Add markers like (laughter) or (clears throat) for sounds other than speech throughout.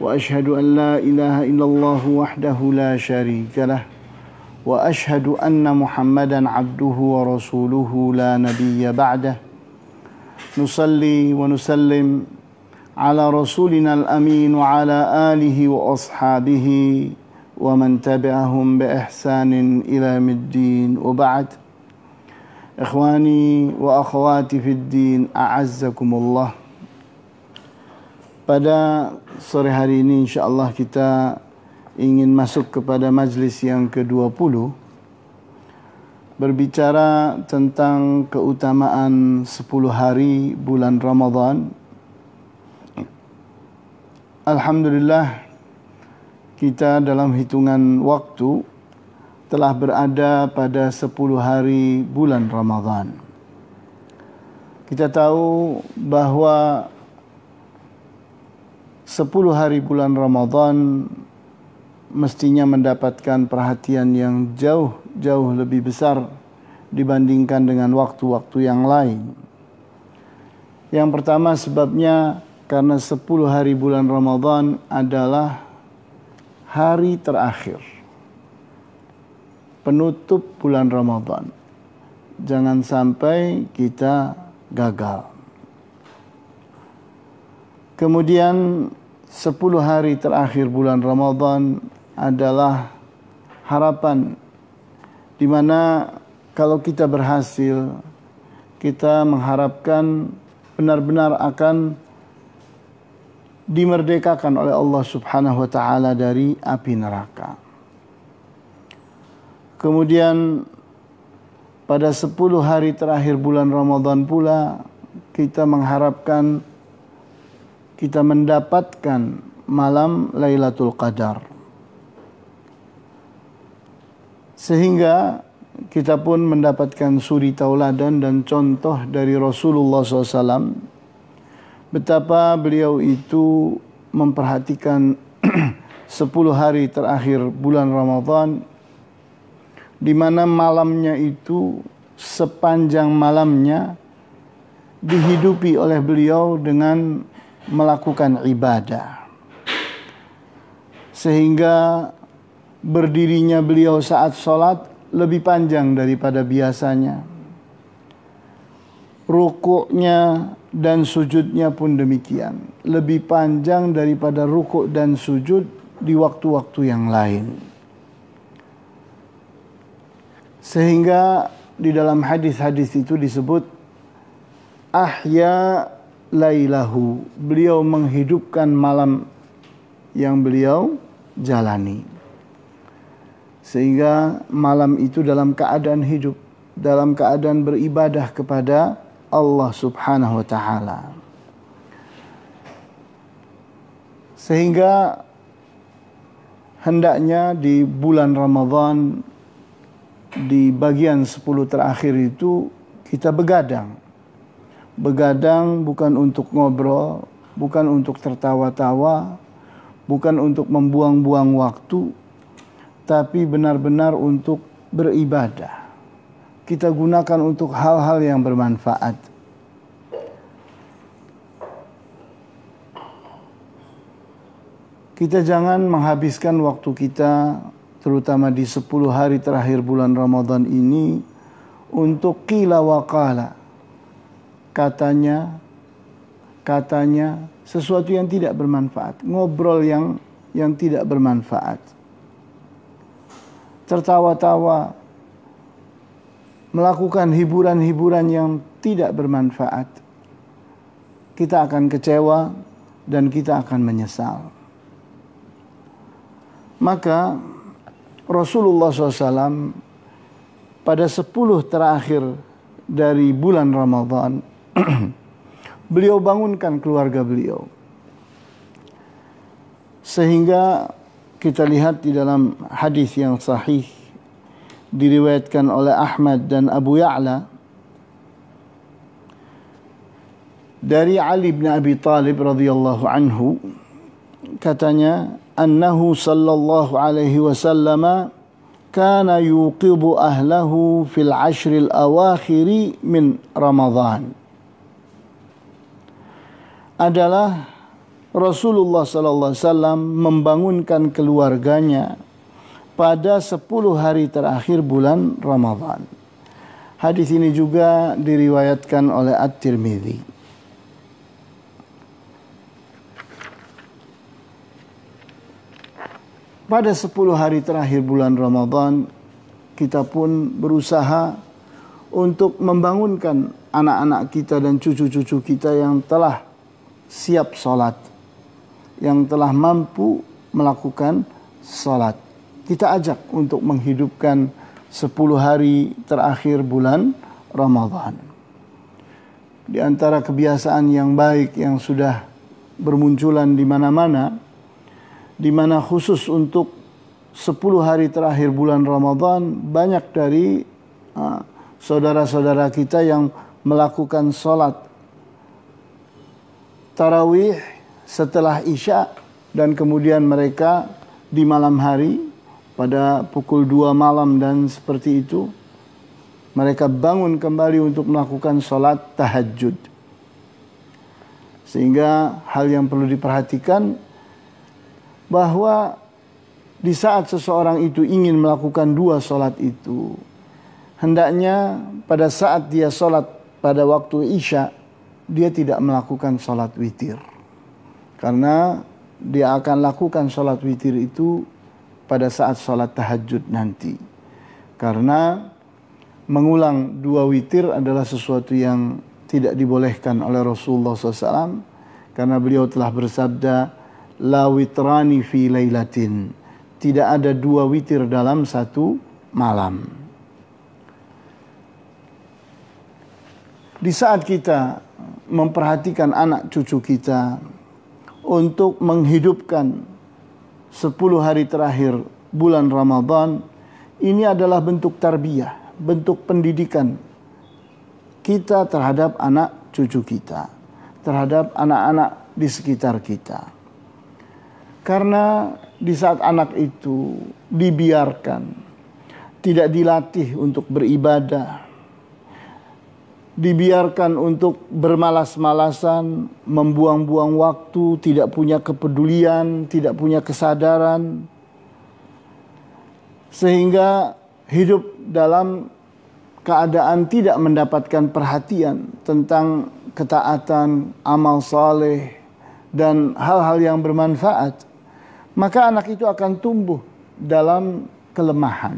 واشهد ان لا اله الا الله وحده لا شريك له واشهد ان محمدا عبده ورسوله لا نبي بعده نصلي ونسلم على رسولنا الامين وعلى اله واصحابه ومن تبعهم باحسان الى يوم الدين وبعد اخواني واخواتي في الدين اعزكم الله pada sore hari ini Insya Allah kita ingin masuk kepada majlis yang ke-20 berbicara tentang keutamaan 10 hari bulan Ramadan. Alhamdulillah kita dalam hitungan waktu telah berada pada 10 hari bulan Ramadan. Kita tahu bahwa 10 hari bulan Ramadan mestinya mendapatkan perhatian yang jauh-jauh lebih besar dibandingkan dengan waktu-waktu yang lain. Yang pertama sebabnya karena 10 hari bulan Ramadan adalah hari terakhir. Penutup bulan Ramadan. Jangan sampai kita gagal. Kemudian 10 hari terakhir bulan Ramadan adalah harapan di mana kalau kita berhasil kita mengharapkan benar-benar akan dimerdekakan oleh Allah Subhanahu wa taala dari api neraka. Kemudian pada 10 hari terakhir bulan Ramadan pula kita mengharapkan kita mendapatkan malam Lailatul Qadar. Sehingga kita pun mendapatkan suri tauladan dan contoh dari Rasulullah SAW betapa beliau itu memperhatikan (clears throat) sepuluh hari terakhir bulan Ramadan di mana malamnya itu sepanjang malamnya dihidupi oleh beliau dengan melakukan ibadah. Sehingga berdirinya beliau saat sholat lebih panjang daripada biasanya. Rukuknya dan sujudnya pun demikian. Lebih panjang daripada rukuk dan sujud di waktu-waktu yang lain. Sehingga di dalam hadis-hadis itu disebut ahya lailahu. Beliau menghidupkan malam yang beliau jalani. Sehingga malam itu dalam keadaan hidup, dalam keadaan beribadah kepada Allah Subhanahu wa taala. Sehingga hendaknya di bulan Ramadan di bagian 10 terakhir itu kita begadang Begadang bukan untuk ngobrol, bukan untuk tertawa-tawa, bukan untuk membuang-buang waktu, tapi benar-benar untuk beribadah. Kita gunakan untuk hal-hal yang bermanfaat. kita jangan menghabiskan waktu kita terutama di 10 hari terakhir bulan Ramadan ini untuk kila wakala katanya katanya sesuatu yang tidak bermanfaat, ngobrol yang yang tidak bermanfaat. Tertawa-tawa melakukan hiburan-hiburan yang tidak bermanfaat. Kita akan kecewa dan kita akan menyesal. Maka Rasulullah SAW pada sepuluh terakhir dari bulan Ramadan (clears throat) beliau bangunkan keluarga beliau. Sehingga kita lihat di dalam hadis yang sahih diriwayatkan oleh Ahmad dan Abu Ya'la dari Ali bin Abi Talib radhiyallahu anhu katanya annahu sallallahu alaihi wasallam kana yuqidu ahlahu fil ashril awakhiri min Ramadan adalah Rasulullah sallallahu alaihi wasallam membangunkan keluarganya pada 10 hari terakhir bulan Ramadan. Hadis ini juga diriwayatkan oleh At-Tirmidzi. pada 10 hari terakhir bulan Ramadan kita pun berusaha untuk membangunkan anak-anak kita dan cucu-cucu kita yang telah siap sholat. Yang telah mampu melakukan sholat. Kita ajak untuk menghidupkan 10 hari terakhir bulan Ramadhan Di antara kebiasaan yang baik yang sudah bermunculan di mana-mana, di mana khusus untuk 10 hari terakhir bulan Ramadhan banyak dari ah, saudara-saudara kita yang melakukan sholat tarawih setelah Isya dan kemudian mereka di malam hari pada pukul dua malam dan seperti itu mereka bangun kembali untuk melakukan sholat tahajud. Sehingga hal yang perlu diperhatikan bahwa di saat seseorang itu ingin melakukan dua sholat itu, hendaknya pada saat dia sholat pada waktu isya dia tidak melakukan sholat witir. Karena dia akan lakukan sholat witir itu pada saat sholat tahajud nanti. Karena mengulang dua witir adalah sesuatu yang tidak dibolehkan oleh Rasulullah SAW. Karena beliau telah bersabda, La witrani fi laylatin. Tidak ada dua witir dalam satu malam. Di saat kita memperhatikan anak cucu kita untuk menghidupkan 10 hari terakhir bulan Ramadan ini adalah bentuk tarbiyah, bentuk pendidikan kita terhadap anak cucu kita, terhadap anak-anak di sekitar kita. Karena di saat anak itu dibiarkan, tidak dilatih untuk beribadah, dibiarkan untuk bermalas-malasan, membuang-buang waktu, tidak punya kepedulian, tidak punya kesadaran, sehingga hidup dalam keadaan tidak mendapatkan perhatian tentang ketaatan, amal saleh, dan hal-hal yang bermanfaat, maka anak itu akan tumbuh dalam kelemahan,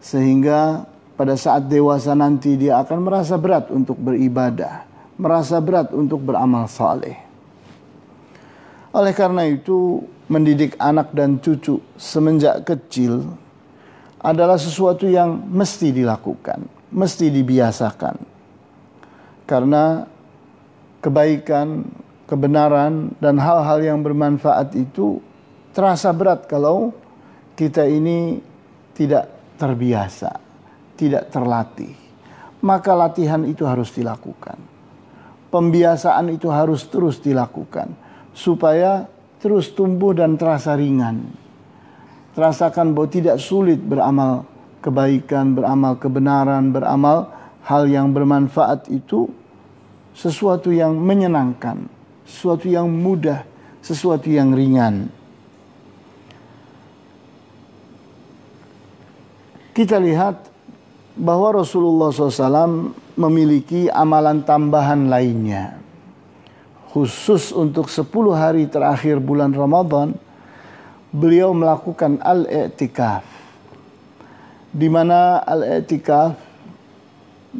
sehingga pada saat dewasa nanti dia akan merasa berat untuk beribadah, merasa berat untuk beramal saleh. Oleh karena itu, mendidik anak dan cucu semenjak kecil adalah sesuatu yang mesti dilakukan, mesti dibiasakan. Karena kebaikan, kebenaran dan hal-hal yang bermanfaat itu terasa berat kalau kita ini tidak terbiasa tidak terlatih, maka latihan itu harus dilakukan. Pembiasaan itu harus terus dilakukan supaya terus tumbuh dan terasa ringan. Terasakan bahwa tidak sulit beramal kebaikan, beramal kebenaran, beramal hal yang bermanfaat itu sesuatu yang menyenangkan, sesuatu yang mudah, sesuatu yang ringan. Kita lihat bahwa Rasulullah SAW memiliki amalan tambahan lainnya. Khusus untuk 10 hari terakhir bulan Ramadan, beliau melakukan al-i'tikaf. Di mana al-i'tikaf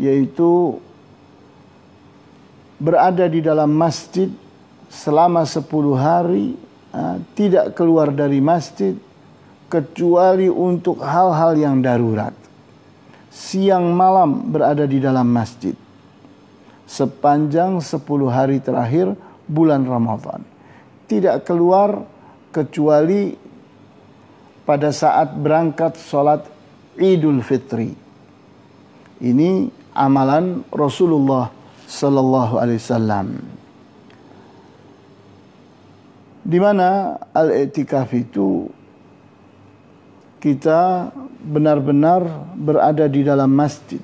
yaitu berada di dalam masjid selama 10 hari, tidak keluar dari masjid kecuali untuk hal-hal yang darurat siang malam berada di dalam masjid. Sepanjang 10 hari terakhir bulan Ramadan. Tidak keluar kecuali pada saat berangkat sholat Idul Fitri. Ini amalan Rasulullah Sallallahu Alaihi Wasallam. Di mana al-etikaf itu kita benar-benar berada di dalam masjid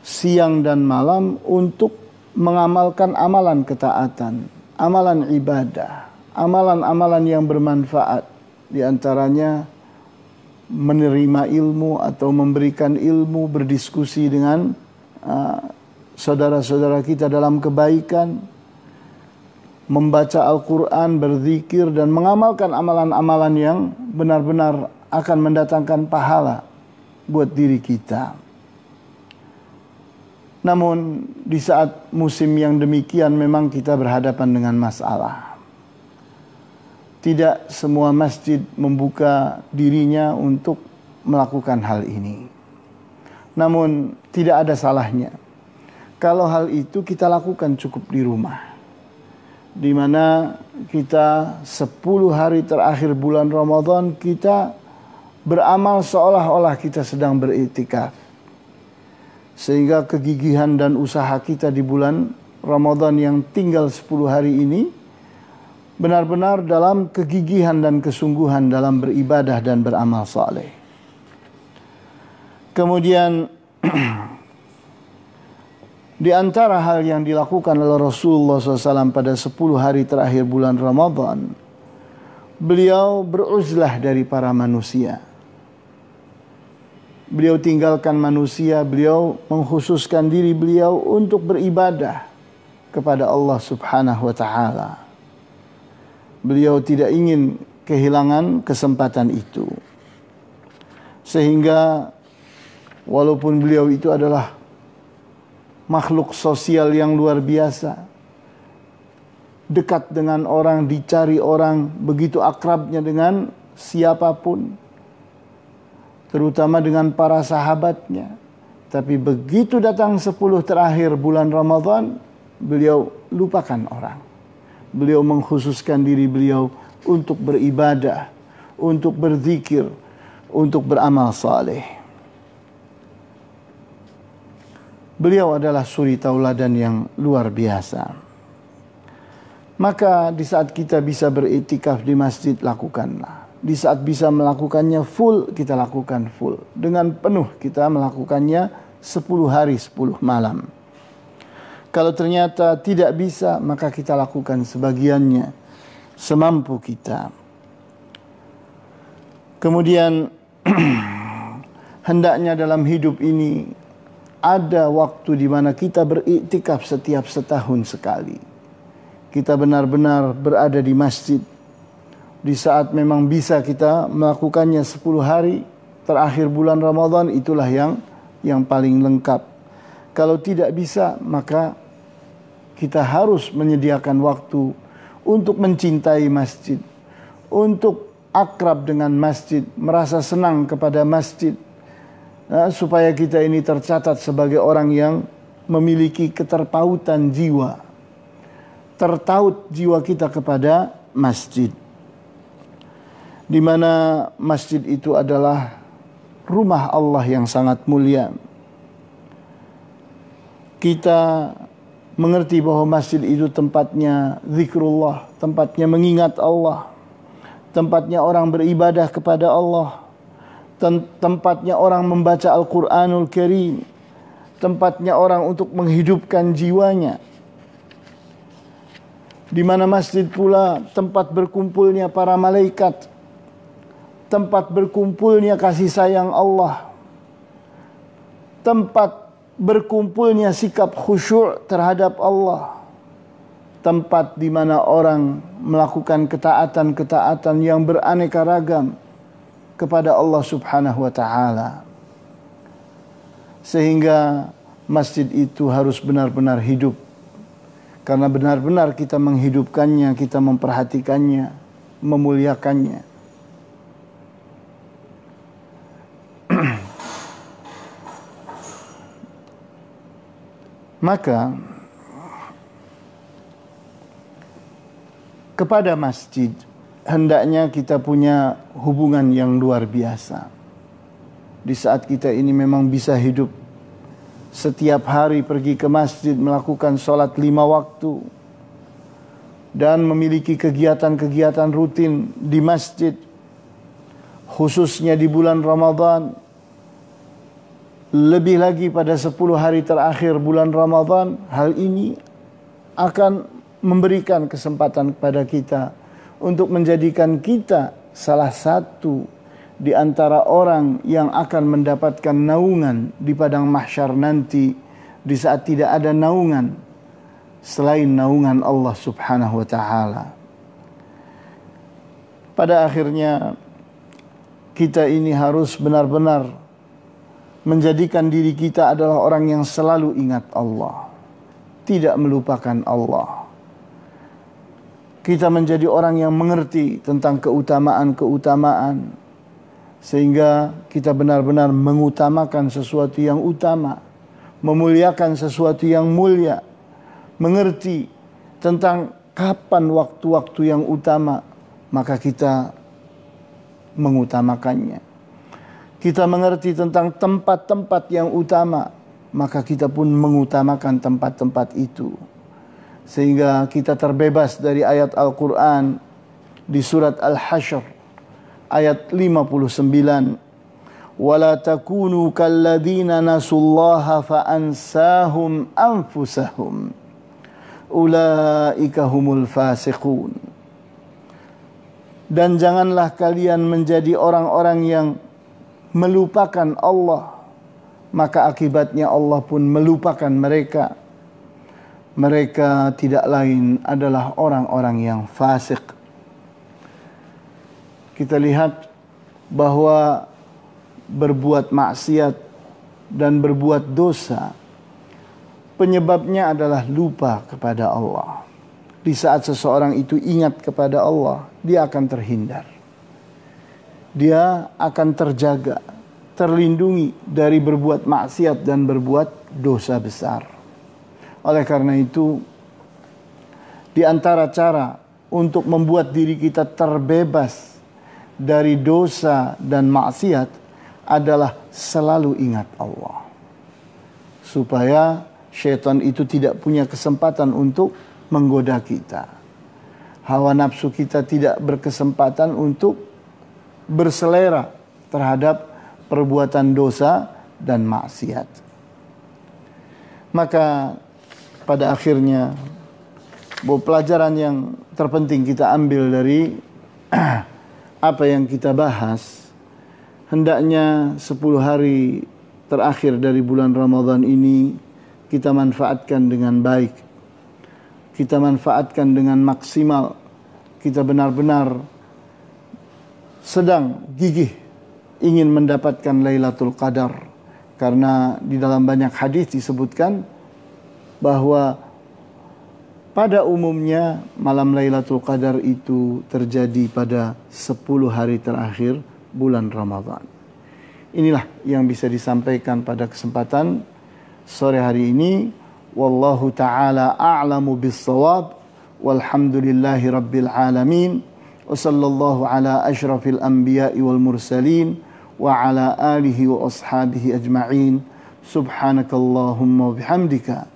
siang dan malam untuk mengamalkan amalan ketaatan, amalan ibadah, amalan-amalan yang bermanfaat di antaranya menerima ilmu atau memberikan ilmu, berdiskusi dengan uh, saudara-saudara uh, kita dalam kebaikan, membaca Al-Quran, berzikir, dan mengamalkan amalan-amalan yang benar-benar akan mendatangkan pahala buat diri kita. Namun, di saat musim yang demikian, memang kita berhadapan dengan masalah. Tidak semua masjid membuka dirinya untuk melakukan hal ini. Namun, tidak ada salahnya kalau hal itu kita lakukan cukup di rumah di mana kita sepuluh hari terakhir bulan Ramadan kita beramal seolah-olah kita sedang beriktikaf Sehingga kegigihan dan usaha kita di bulan Ramadan yang tinggal sepuluh hari ini benar-benar dalam kegigihan dan kesungguhan dalam beribadah dan beramal saleh. Kemudian (clears throat) Di antara hal yang dilakukan oleh Rasulullah SAW pada 10 hari terakhir bulan Ramadhan, beliau beruzlah dari para manusia. Beliau tinggalkan manusia, beliau menghususkan diri beliau untuk beribadah kepada Allah Subhanahu wa taala. Beliau tidak ingin kehilangan kesempatan itu. Sehingga walaupun beliau itu adalah makhluk sosial yang luar biasa. Dekat dengan orang, dicari orang, begitu akrabnya dengan siapapun. Terutama dengan para sahabatnya. Tapi begitu datang sepuluh terakhir bulan Ramadan, beliau lupakan orang. Beliau mengkhususkan diri beliau untuk beribadah, untuk berzikir, untuk beramal saleh. Beliau adalah suri tauladan yang luar biasa. Maka di saat kita bisa beritikaf di masjid lakukanlah. Di saat bisa melakukannya full kita lakukan full. Dengan penuh kita melakukannya 10 hari 10 malam. Kalau ternyata tidak bisa maka kita lakukan sebagiannya semampu kita. Kemudian (clears throat) hendaknya dalam hidup ini ada waktu di mana kita beriktikaf setiap setahun sekali. Kita benar-benar berada di masjid. Di saat memang bisa kita melakukannya 10 hari terakhir bulan Ramadan itulah yang yang paling lengkap. Kalau tidak bisa maka kita harus menyediakan waktu untuk mencintai masjid, untuk akrab dengan masjid, merasa senang kepada masjid, nah, supaya kita ini tercatat sebagai orang yang memiliki keterpautan jiwa. Tertaut jiwa kita kepada masjid. Di mana masjid itu adalah rumah Allah yang sangat mulia. Kita mengerti bahwa masjid itu tempatnya zikrullah, tempatnya mengingat Allah, tempatnya orang beribadah kepada Allah tempatnya orang membaca Al-Quranul Karim, tempatnya orang untuk menghidupkan jiwanya. Di mana masjid pula tempat berkumpulnya para malaikat, tempat berkumpulnya kasih sayang Allah, tempat berkumpulnya sikap khusyuk terhadap Allah, tempat di mana orang melakukan ketaatan-ketaatan yang beraneka ragam kepada Allah Subhanahu wa taala. Sehingga masjid itu harus benar-benar hidup. Karena benar-benar kita menghidupkannya, kita memperhatikannya, memuliakannya. (clears throat) Maka kepada masjid hendaknya kita punya hubungan yang luar biasa. Di saat kita ini memang bisa hidup setiap hari pergi ke masjid melakukan sholat lima waktu dan memiliki kegiatan-kegiatan rutin di masjid khususnya di bulan Ramadan lebih lagi pada 10 hari terakhir bulan Ramadan hal ini akan memberikan kesempatan kepada kita untuk menjadikan kita salah satu di antara orang yang akan mendapatkan naungan di padang mahsyar nanti di saat tidak ada naungan selain naungan Allah Subhanahu wa taala. Pada akhirnya kita ini harus benar-benar menjadikan diri kita adalah orang yang selalu ingat Allah, tidak melupakan Allah kita menjadi orang yang mengerti tentang keutamaan-keutamaan sehingga kita benar-benar mengutamakan sesuatu yang utama, memuliakan sesuatu yang mulia, mengerti tentang kapan waktu-waktu yang utama, maka kita mengutamakannya. Kita mengerti tentang tempat-tempat yang utama, maka kita pun mengutamakan tempat-tempat itu sehingga kita terbebas dari ayat Al-Qur'an di surat al Hashr ayat 59 تَكُونُوا كَالَّذِينَ نَسُوا اللَّهَ فَأَنْسَاهُمْ أَنْفُسَهُمْ أُولَٰئِكَ هُمُ الْفَاسِقُونَ dan janganlah kalian menjadi orang-orang yang melupakan Allah maka akibatnya Allah pun melupakan mereka mereka tidak lain adalah orang-orang yang fasik. Kita lihat bahwa berbuat maksiat dan berbuat dosa penyebabnya adalah lupa kepada Allah. Di saat seseorang itu ingat kepada Allah, dia akan terhindar. Dia akan terjaga, terlindungi dari berbuat maksiat dan berbuat dosa besar. Oleh karena itu, di antara cara untuk membuat diri kita terbebas dari dosa dan maksiat adalah selalu ingat Allah. Supaya syaitan itu tidak punya kesempatan untuk menggoda kita. Hawa nafsu kita tidak berkesempatan untuk berselera terhadap perbuatan dosa dan maksiat. Maka pada akhirnya bahwa pelajaran yang terpenting kita ambil dari (clears throat) apa yang kita bahas hendaknya 10 hari terakhir dari bulan Ramadan ini kita manfaatkan dengan baik kita manfaatkan dengan maksimal kita benar-benar sedang gigih ingin mendapatkan Lailatul Qadar karena di dalam banyak hadis disebutkan bahwa pada umumnya malam Lailatul Qadar itu terjadi pada 10 hari terakhir bulan Ramadan. Inilah yang bisa disampaikan pada kesempatan sore hari ini. Wallahu taala a'lamu bis-shawab walhamdulillahi rabbil alamin. Wa sallallahu ala ashrafil anbiya'i wal mursalin wa ala alihi wa ashabihi ajma'in. Subhanakallahumma bihamdika